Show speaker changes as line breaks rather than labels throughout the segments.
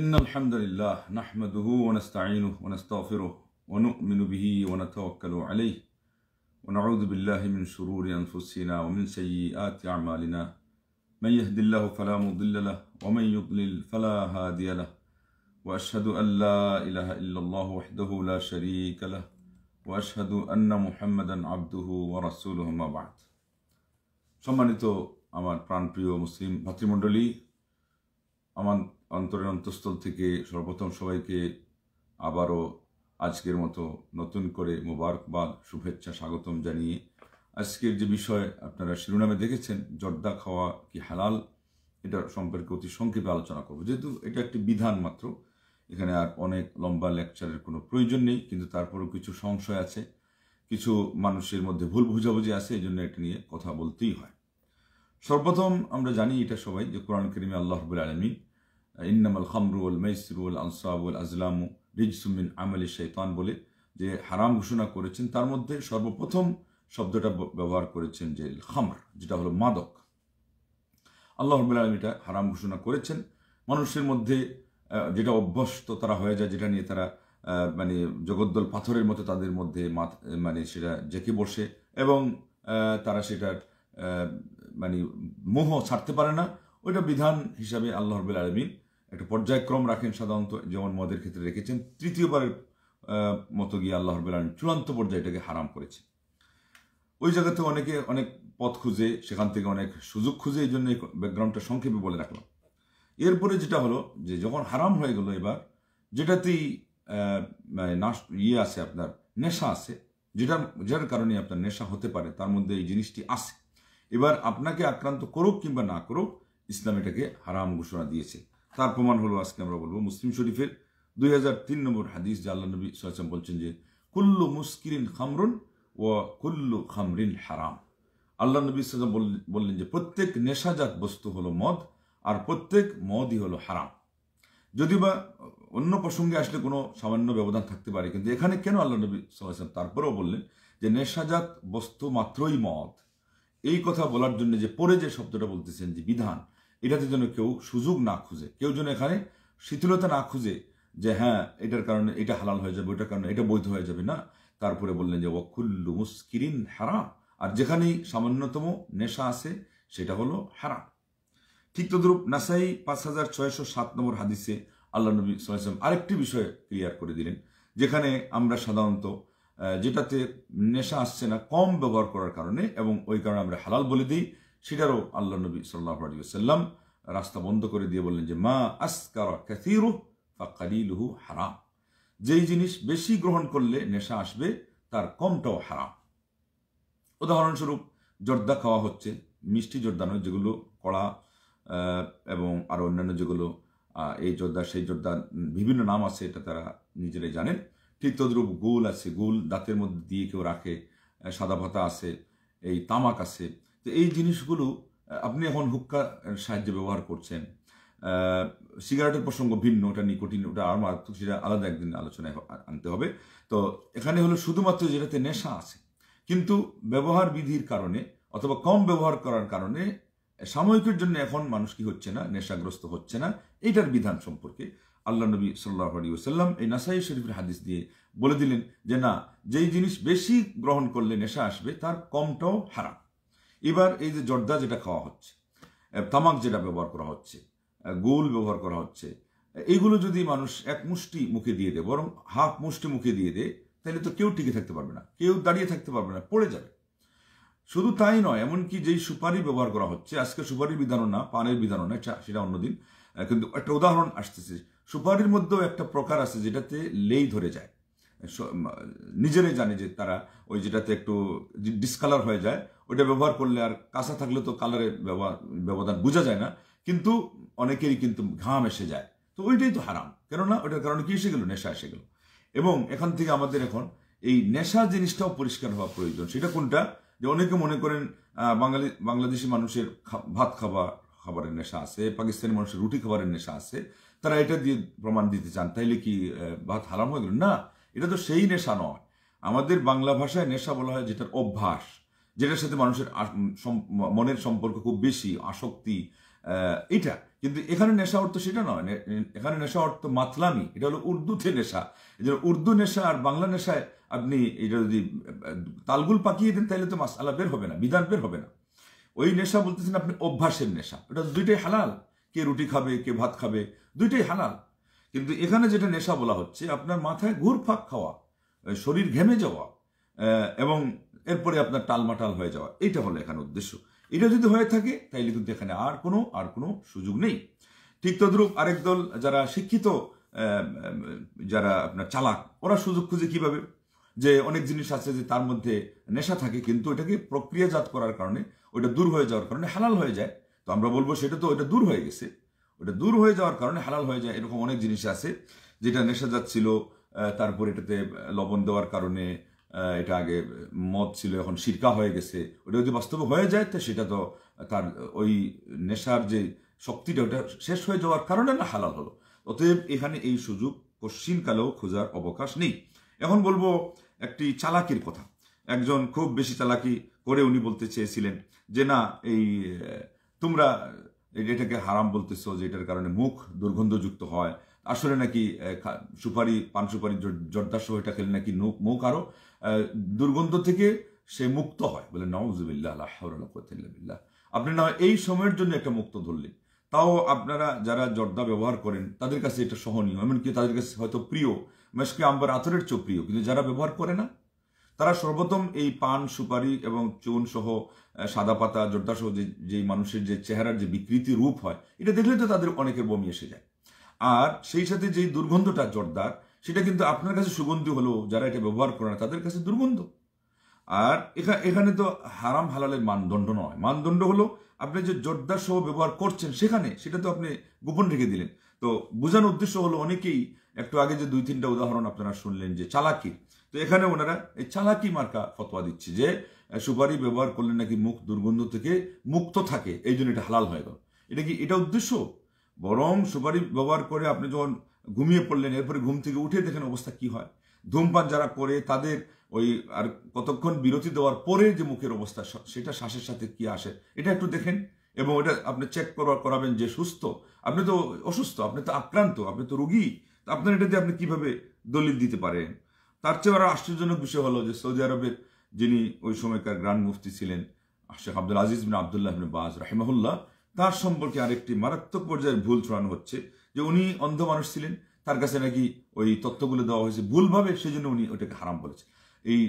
إن الحمد لله نحمده ونستعينه ونستغفره ونؤمن به ونتوكل عليه ونعوذ بالله من شرور أنفسنا ومن سيئات أعمالنا من يهد الله فلا مضل له ومن يضلل فلا هادي له وأشهد أن لا إله إلا الله وحده لا شريك له وأشهد أن محمدا عبده ورسوله ما بعد شمانيتو সম্মানিত আমার مسلم মুসলিম مندلي أمان অন্তরের অন্তঃস্থল থেকে সর্বপ্রথম সবাইকে আবারও আজকের মতো নতুন করে মোবারকবাদ শুভেচ্ছা স্বাগতম জানিয়ে আজকের যে বিষয় আপনারা শিরোনামে দেখেছেন জর্দা খাওয়া কি হালাল এটা সম্পর্কে অতি সংক্ষেপে আলোচনা করব যেহেতু এটা একটি বিধান মাত্র এখানে আর অনেক লম্বা লেকচারের কোনো প্রয়োজন নেই কিন্তু তারপরেও কিছু সংশয় আছে কিছু মানুষের মধ্যে ভুল বুঝাবুঝি আছে এই জন্য এটা নিয়ে কথা বলতেই হয় সর্বপ্রথম আমরা জানি এটা সবাই যে কোরআন করিমে আল্লাহবুল আলমী ইন্নামাল খামরু আল মাইসরু আল আনসাব আল আজলামু রিজসুমিন আমল শৈতান বলে যে হারাম ঘোষণা করেছেন তার মধ্যে সর্বপ্রথম শব্দটা ব্যবহার করেছেন যে খামর যেটা হলো মাদক আল্লাহ রবুল আলম এটা হারাম ঘোষণা করেছেন মানুষের মধ্যে যেটা অভ্যস্ত তারা হয়ে যায় যেটা নিয়ে তারা মানে জগদ্দল পাথরের মতো তাদের মধ্যে মানে সেটা জেঁকে বসে এবং তারা সেটার মানে মোহ ছাড়তে পারে না ওইটা বিধান হিসাবে আল্লাহ রবুল আলমিন একটা পর্যায়ক্রম রাখেন সাধারণত যেমন মদের ক্ষেত্রে রেখেছেন তৃতীয়বারের মতো গিয়ে আল্লাহর বেলান চূড়ান্ত পর্যায়টাকে হারাম করেছে ওই জায়গাতে অনেকে অনেক পথ খুঁজে সেখান থেকে অনেক সুযোগ খুঁজে এই জন্য ব্যাকগ্রাউন্ডটা সংক্ষেপে বলে রাখলাম এরপরে যেটা হলো যে যখন হারাম হয়ে গেল এবার যেটাতেই মানে ইয়ে আছে আপনার নেশা আছে যেটা যার কারণে আপনার নেশা হতে পারে তার মধ্যে এই জিনিসটি আছে এবার আপনাকে আক্রান্ত করুক কিংবা না করুক ইসলাম এটাকে হারাম ঘোষণা দিয়েছে তার প্রমাণ হলো আজকে আমরা বলবো মুসলিম শরীফের দুই হাজার তিন নম্বর হাদিস যে আল্লাহ নবী সাল্লাম বলছেন যে কুল্লু মুসকিরিন খামরুন ও কুল্লু খামরিন হারাম আল্লাহ নবী সাল্লাম বললেন যে প্রত্যেক নেশাজাত বস্তু হলো মদ আর প্রত্যেক মদই হলো হারাম যদি বা অন্য প্রসঙ্গে আসলে কোনো সামান্য ব্যবধান থাকতে পারে কিন্তু এখানে কেন আল্লাহ নবী সাল্লাম তারপরেও বললেন যে নেশাজাত বস্তু মাত্রই মদ এই কথা বলার জন্য যে পরে যে শব্দটা বলতেছেন যে বিধান এটাতে যেন কেউ সুযোগ না খুঁজে কেউ যেন এখানে শিথিলতা না খুঁজে যে হ্যাঁ এটার কারণে এটা হালাল হয়ে যাবে ওটার কারণে এটা বৈধ হয়ে যাবে না তারপরে বললেন যে ওয়াকুল্লু মুসকিরিন হারা আর যেখানেই সামান্যতম নেশা আছে সেটা হলো হারা ঠিক তদ্রুপ নাসাই পাঁচ হাজার ছয়শো সাত নম্বর হাদিসে আল্লাহ নবী সালাম আরেকটি বিষয় ক্লিয়ার করে দিলেন যেখানে আমরা সাধারণত যেটাতে নেশা আসছে না কম ব্যবহার করার কারণে এবং ওই কারণে আমরা হালাল বলে দিই সেটারও আল্লাহ নবী সাল্লাহ আলিয়াল্লাম রাস্তা বন্ধ করে দিয়ে বললেন যে মা আসকার ক্যাথিরু ফাকালিলুহু হারাম যেই জিনিস বেশি গ্রহণ করলে নেশা আসবে তার কমটাও হারাম উদাহরণস্বরূপ জর্দা খাওয়া হচ্ছে মিষ্টি জর্দা নয় যেগুলো কড়া এবং আরও অন্যান্য যেগুলো এই জর্দা সেই জর্দা বিভিন্ন নাম আছে এটা তারা নিজেরাই জানেন ঠিক তদ্রূপ গুল আছে গুল দাঁতের মধ্যে দিয়ে কেউ রাখে সাদা ভাতা আছে এই তামাক আছে তো এই জিনিসগুলো আপনি এখন হুক্কা সাহায্যে ব্যবহার করছেন সিগারেটের প্রসঙ্গ ভিন্ন ওটা নিকোটিন ওটা আর মারাত্মক সেটা আলাদা একদিন আলোচনায় আনতে হবে তো এখানে হলো শুধুমাত্র যেটাতে নেশা আছে কিন্তু ব্যবহার বিধির কারণে অথবা কম ব্যবহার করার কারণে সাময়িকের জন্য এখন মানুষ কি হচ্ছে না নেশাগ্রস্ত হচ্ছে না এইটার বিধান সম্পর্কে আল্লাহ নবী সাল্লাহ আলী ওসাল্লাম এই নাসাই শরীফের হাদিস দিয়ে বলে দিলেন যে না যেই জিনিস বেশি গ্রহণ করলে নেশা আসবে তার কমটাও হারাম এবার এই যে জর্দা যেটা খাওয়া হচ্ছে তামাক যেটা ব্যবহার করা হচ্ছে গোল ব্যবহার করা হচ্ছে এইগুলো যদি মানুষ এক মুষ্টি মুখে দিয়ে দেয় বরং হাফ মুষ্টি মুখে দিয়ে দেয় তাহলে তো কেউ টিকে থাকতে পারবে না কেউ দাঁড়িয়ে থাকতে পারবে না পড়ে যাবে শুধু তাই নয় এমনকি যেই সুপারি ব্যবহার করা হচ্ছে আজকে সুপারির বিধানও না পানের বিধানও না সেটা অন্যদিন কিন্তু একটা উদাহরণ আসতেছে সুপারির মধ্যেও একটা প্রকার আছে যেটাতে লেই ধরে যায় নিজেরাই জানে যে তারা ওই যেটাতে একটু ডিসকালার হয়ে যায় ওটা ব্যবহার করলে আর কাঁচা থাকলে তো কালারের ব্যবধান বোঝা যায় না কিন্তু অনেকেরই কিন্তু ঘাম এসে যায় তো ওইটাই তো হারাম কেননা ওটার কারণে কি এসে গেলো নেশা এসে গেলো এবং এখান থেকে আমাদের এখন এই নেশা জিনিসটাও পরিষ্কার হওয়া প্রয়োজন সেটা কোনটা যে অনেকে মনে করেন বাঙালি বাংলাদেশি মানুষের ভাত খাবার খাবারের নেশা আছে পাকিস্তানি মানুষের রুটি খাবারের নেশা আছে তারা এটা দিয়ে প্রমাণ দিতে চান তাইলে কি ভাত হারাম হয়ে গেল না এটা তো সেই নেশা নয় আমাদের বাংলা ভাষায় নেশা বলা হয় যেটার অভ্যাস যেটার সাথে মানুষের মনের সম্পর্ক খুব বেশি আসক্তি এটা কিন্তু এখানে নেশা অর্থ সেটা নয় এখানে নেশা অর্থ মাতলামি এটা হলো উর্দুতে নেশা যেটা উর্দু নেশা আর বাংলা নেশায় আপনি এটা যদি তালগুল পাকিয়ে দেন তাহলে তো মাসালা বের হবে না বিধান বের হবে না ওই নেশা বলতেছেন আপনি অভ্যাসের নেশা এটা দুইটাই হালাল কে রুটি খাবে কে ভাত খাবে দুইটাই হালাল কিন্তু এখানে যেটা নেশা বলা হচ্ছে আপনার মাথায় ঘুরফাক খাওয়া শরীর ঘেমে যাওয়া এবং এরপরে আপনার টালমাটাল হয়ে যাওয়া এটা হলো এখানে উদ্দেশ্য এটা যদি হয়ে থাকে তাইলে কিন্তু এখানে আর কোনো আর কোনো সুযোগ নেই ঠিক তদ্রুপ আরেক দল যারা শিক্ষিত যারা আপনার চালাক ওরা সুযোগ খুঁজে কিভাবে যে অনেক জিনিস আছে যে তার মধ্যে নেশা থাকে কিন্তু এটাকে প্রক্রিয়াজাত করার কারণে ওইটা দূর হয়ে যাওয়ার কারণে হালাল হয়ে যায় তো আমরা বলবো সেটা তো ওটা দূর হয়ে গেছে ওটা দূর হয়ে যাওয়ার কারণে হালাল হয়ে যায় এরকম অনেক জিনিস আছে যেটা নেশা যাচ্ছিল তারপর এটাতে লবণ দেওয়ার কারণে এটা আগে মদ ছিল এখন সিরকা হয়ে গেছে ওটা যদি বাস্তব হয়ে যায় তো সেটা তো তার ওই নেশার যে শক্তিটা ওটা শেষ হয়ে যাওয়ার কারণে না হালাল হলো অতএব এখানে এই সুযোগ পশ্চিমকালেও খোঁজার অবকাশ নেই এখন বলবো একটি চালাকির কথা একজন খুব বেশি চালাকি করে উনি বলতে চেয়েছিলেন যে না এই তোমরা এটাকে হারাম বলতেছ যে এটার কারণে মুখ দুর্গন্ধযুক্ত হয় আসলে নাকি সুপারি পান সুপারি জর্দা সহ এটা খেলে নাকি মুখ আরও দুর্গন্ধ থেকে সে মুক্ত হয় বলে নওয়াজুবিল্লাহ আপনি না এই সময়ের জন্য একটা মুক্ত ধরলেন তাও আপনারা যারা জর্দা ব্যবহার করেন তাদের কাছে এটা সহনীয় এমনকি তাদের কাছে হয়তো প্রিয় মেশকে আম্বার আতরের চেয়েও প্রিয় কিন্তু যারা ব্যবহার করে না তারা সর্বপ্রথম এই পান সুপারি এবং চুন সহ সাদা পাতা জর্দা সহ যে যেই মানুষের যে চেহারার যে বিকৃতি রূপ হয় এটা দেখলে তো তাদের অনেকের বমি এসে যায় আর সেই সাথে যেই দুর্গন্ধটা জোরদার সেটা কিন্তু আপনার কাছে সুগন্ধি হলো যারা এটা ব্যবহার করে না তাদের কাছে দুর্গন্ধ আর এখানে তো হারাম হালালের মানদণ্ড নয় মানদণ্ড হলো আপনি যে জোরদার সহ ব্যবহার করছেন সেখানে সেটা তো আপনি গোপন রেখে দিলেন তো বোঝানোর উদ্দেশ্য হলো অনেকেই একটু আগে যে দুই তিনটা উদাহরণ আপনারা শুনলেন যে চালাকি তো এখানে ওনারা এই চালাকি মার্কা ফতোয়া দিচ্ছে যে সুপারি ব্যবহার করলে নাকি মুখ দুর্গন্ধ থেকে মুক্ত থাকে এই জন্য এটা হালাল হয়ে গেল এটা কি এটা উদ্দেশ্য বরং সুপারি ব্যবহার করে আপনি যখন ঘুমিয়ে পড়লেন এরপরে ঘুম থেকে উঠে দেখেন অবস্থা কি হয় ধূমপান যারা করে তাদের ওই আর কতক্ষণ বিরতি দেওয়ার পরে যে মুখের অবস্থা সেটা শ্বাসের সাথে কি আসে এটা একটু দেখেন এবং ওটা আপনি চেক করবার করাবেন যে সুস্থ আপনি তো অসুস্থ আপনি তো আক্রান্ত আপনি তো রুগী আপনার এটাতে আপনি কিভাবে দলিল দিতে পারেন তার চেয়ে আরও আশ্চর্যজনক বিষয় হলো যে সৌদি আরবের যিনি ওই সময়কার গ্রান্ড মুফতি ছিলেন শেখ আব্দুল আজিজ বিন আবদুল্লাহ বিন বাজ রাহিমাহুল্লাহ তার সম্পর্কে আরেকটি মারাত্মক পর্যায়ের ভুল ছড়ানো হচ্ছে যে উনি অন্ধ মানুষ ছিলেন তার কাছে নাকি ওই তথ্যগুলো দেওয়া হয়েছে ভুলভাবে সেই জন্য উনি ওটাকে হারাম বলেছে এই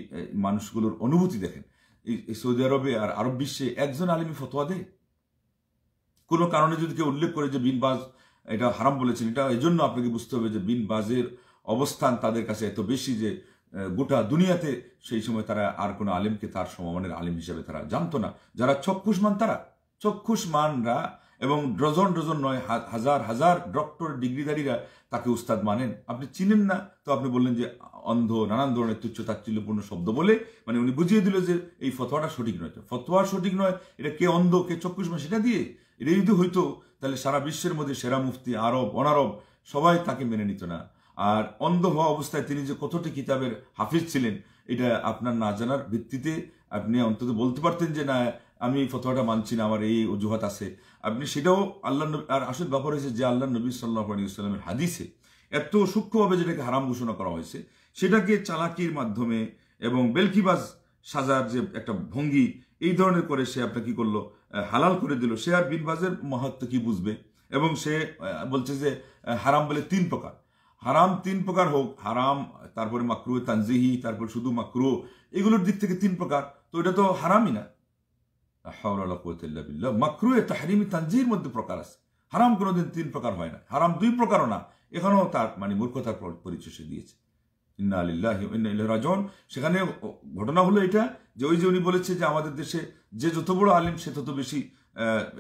মানুষগুলোর অনুভূতি দেখেন এই সৌদি আরবে আর আরব বিশ্বে একজন আলিমী ফতোয়া দেয় কোনো কারণে যদি কেউ উল্লেখ করে যে বিনবাজ এটা হারাম বলেছেন এটা এই জন্য আপনাকে বুঝতে হবে যে বিনবাজের অবস্থান তাদের কাছে এত বেশি যে গোটা দুনিয়াতে সেই সময় তারা আর কোনো আলেমকে তার সমমানের আলেম হিসেবে তারা জানতো না যারা মান তারা চক্ষুষমানরা এবং ডজন ডজন নয় হাজার হাজার ডক্টর ডিগ্রিধারীরা তাকে উস্তাদ মানেন আপনি চিনেন না তো আপনি বললেন যে অন্ধ নানান ধরনের তুচ্ছ তাচ্ছিল্যপূর্ণ শব্দ বলে মানে উনি বুঝিয়ে দিল যে এই ফতোয়াটা সঠিক নয় ফতোয়া সঠিক নয় এটা কে অন্ধ কে মাস সেটা দিয়ে এটা যদি হইতো তাহলে সারা বিশ্বের মধ্যে সেরা মুফতি আরব অনারব সবাই তাকে মেনে নিত না আর অন্ধ হওয়া অবস্থায় তিনি যে কতটি কিতাবের হাফিজ ছিলেন এটা আপনার না জানার ভিত্তিতে আপনি অন্তত বলতে পারতেন যে না আমি ফতোয়াটা মানছি না আমার এই অজুহাত আছে আপনি সেটাও আল্লাহ আর আসল ব্যাপার হয়েছে যে আল্লাহ নবী সাল্লাহ আলী ইসলামের হাদিসে এত সূক্ষ্মভাবে যেটাকে হারাম ঘোষণা করা হয়েছে সেটাকে চালাকির মাধ্যমে এবং বেলকিবাজ সাজার যে একটা ভঙ্গি এই ধরনের করে সে আপনার কি করলো হালাল করে দিল সে আর বিনবাজের মহাত্ম কি বুঝবে এবং সে বলছে যে হারাম বলে তিন প্রকার হারাম তিন প্রকার হোক হারাম তারপরে মাকরু তানজিহি তারপর শুধু মাকরু এগুলোর দিক থেকে তিন প্রকার তো এটা তো হারামই না মাকরুয়ে তাহরিমি তানজির মধ্যে প্রকার আছে হারাম কোনোদিন তিন প্রকার হয় না হারাম দুই প্রকারও না এখানেও তার মানে মূর্খতার পরিচয় সে দিয়েছে ইন্না আলিল্লাহ ইন্না ইল্লাহ রাজন সেখানে ঘটনা হলো এটা যে ওই যে উনি বলেছে যে আমাদের দেশে যে যত বড় আলিম সে তত বেশি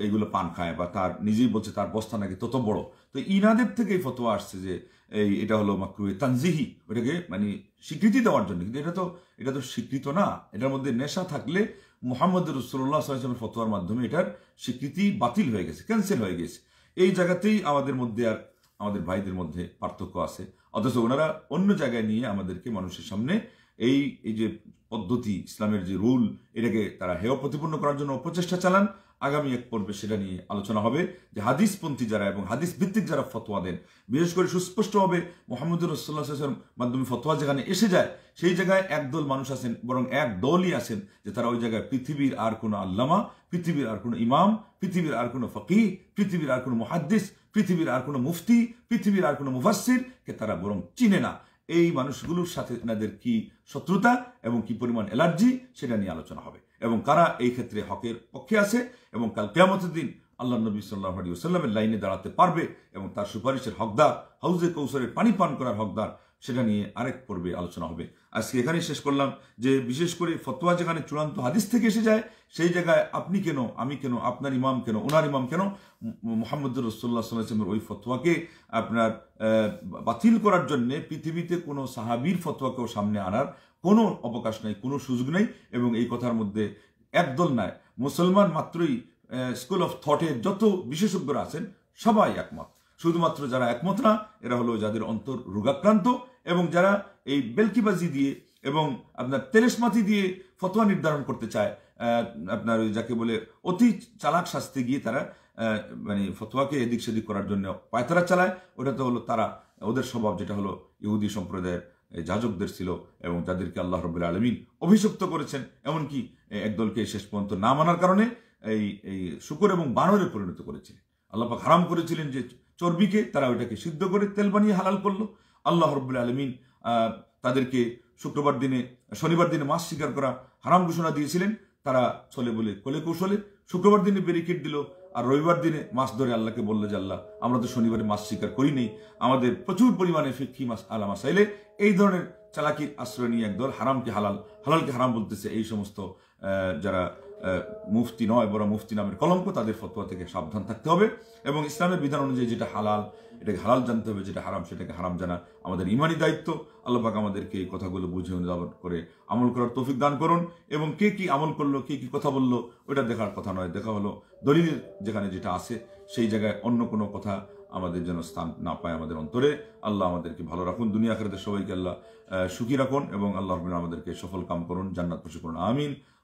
এইগুলো পান খায় বা তার নিজেই বলছে তার বস্তা নাকি তত বড় তো ইনাদের থেকেই ফতোয়া আসছে যে এই এটা হলো মাকরুয়ে তানজিহি ওটাকে মানে স্বীকৃতি দেওয়ার জন্য কিন্তু এটা তো এটা তো স্বীকৃত না এটার মধ্যে নেশা থাকলে মোহাম্মদ রসুল্লাহ সাল্লামের ফতোয়ার মাধ্যমে এটার স্বীকৃতি বাতিল হয়ে গেছে ক্যান্সেল হয়ে গেছে এই জায়গাতেই আমাদের মধ্যে আর আমাদের ভাইদের মধ্যে পার্থক্য আছে অথচ ওনারা অন্য জায়গায় নিয়ে আমাদেরকে মানুষের সামনে এই এই যে পদ্ধতি ইসলামের যে রুল এটাকে তারা হেয় প্রতিপন্ন করার জন্য অপচেষ্টা চালান আগামী এক পর্বে সেটা নিয়ে আলোচনা হবে যে হাদিসপন্থী যারা এবং হাদিস ভিত্তিক যারা ফতোয়া দেন বিশেষ করে সুস্পষ্টভাবে মোহাম্মদুর রসোল্লা মাধ্যমে ফতোয়া যেখানে এসে যায় সেই জায়গায় একদল মানুষ আছেন বরং এক দলই আছেন যে তারা ওই জায়গায় পৃথিবীর আর কোনো আল্লামা পৃথিবীর আর কোনো ইমাম পৃথিবীর আর কোনো ফকি পৃথিবীর আর কোনো মহাদ্দিস পৃথিবীর আর কোনো মুফতি পৃথিবীর আর কোনো কে তারা বরং চিনে না এই মানুষগুলোর সাথে এনাদের কি শত্রুতা এবং কি পরিমাণ অ্যালার্জি সেটা নিয়ে আলোচনা হবে এবং কারা এই ক্ষেত্রে হকের পক্ষে আছে এবং কাল কেয়ামতের দিন আল্লাহ নবী সাল্লাহ আলী ওসাল্লামের লাইনে দাঁড়াতে পারবে এবং তার সুপারিশের হকদার হাউজে কৌশলের পানি পান করার হকদার সেটা নিয়ে আরেক পর্বে আলোচনা হবে আজকে এখানেই শেষ করলাম যে বিশেষ করে ফতোয়া যেখানে চূড়ান্ত হাদিস থেকে এসে যায় সেই জায়গায় আপনি কেন আমি কেন আপনার ইমাম কেন ওনার ইমাম কেন মোহাম্মদ রসোল্লা সাল্লাহামের ওই ফতোয়াকে আপনার বাতিল করার জন্যে পৃথিবীতে কোনো সাহাবির ফতোয়াকেও সামনে আনার কোনো অবকাশ নাই কোনো সুযোগ নেই এবং এই কথার মধ্যে একদল নয় মুসলমান মাত্রই স্কুল অফ থটের যত বিশেষজ্ঞরা আছেন সবাই একমত শুধুমাত্র যারা একমত না এরা হলো যাদের অন্তর রোগাক্রান্ত এবং যারা এই বেলকিবাজি দিয়ে এবং আপনার তেলেসমাতি দিয়ে ফতোয়া নির্ধারণ করতে চায় আপনার ওই যাকে বলে অতি চালাক শাস্তি গিয়ে তারা মানে ফতোয়াকে এদিক সেদিক করার জন্য পায়তারা চালায় ওটা তো হলো তারা ওদের স্বভাব যেটা হলো ইহুদি সম্প্রদায়ের যাজকদের ছিল এবং তাদেরকে আল্লাহ রবুল আলমিন অভিযুক্ত করেছেন এমনকি একদলকে শেষ পর্যন্ত না মানার কারণে এই এই শুকুর এবং বানরে পরিণত করেছিলেন আল্লাপাক হারাম করেছিলেন যে চর্বিকে তারা ওইটাকে সিদ্ধ করে তেল বানিয়ে হালাল করলো আল্লাহ রবুল আলমিন তাদেরকে শুক্রবার দিনে শনিবার দিনে মাছ শিকার করা হারাম ঘোষণা দিয়েছিলেন তারা চলে বলে কোলে কৌশলে শুক্রবার দিনে ব্যারিকেড দিল আর রবিবার দিনে মাছ ধরে আল্লাহকে বললো যে আল্লাহ আমরা তো শনিবারে মাছ শিকার করি নেই আমাদের প্রচুর পরিমাণে ফিক্ষি মাছ আলা এলে এই ধরনের চালাকির আশ্রয় নিয়ে একদল হারামকে হালাল হালালকে হারাম বলতেছে এই সমস্ত যারা মুফতি নয় বড় মুফতি নামের কলঙ্ক তাদের ফতোয়া থেকে সাবধান থাকতে হবে এবং ইসলামের বিধান অনুযায়ী যেটা হালাল এটাকে হালাল জানতে হবে যেটা হারাম সেটাকে হারাম জানা আমাদের ইমানি দায়িত্ব আল্লাপাক আমাদেরকে এই কথাগুলো বুঝে অনুধাবন করে আমল করার তৌফিক দান করুন এবং কে কি আমল করলো কে কি কথা বললো ওটা দেখার কথা নয় দেখা হলো দলিলের যেখানে যেটা আছে সেই জায়গায় অন্য কোনো কথা আমাদের যেন স্থান না পায় আমাদের অন্তরে আল্লাহ আমাদেরকে ভালো রাখুন দুনিয়া খেলাতে সবাইকে আল্লাহ সুখী রাখুন এবং আল্লাহ আমাদেরকে সফল কাম করুন জান্নাত খুশি করুন আমিন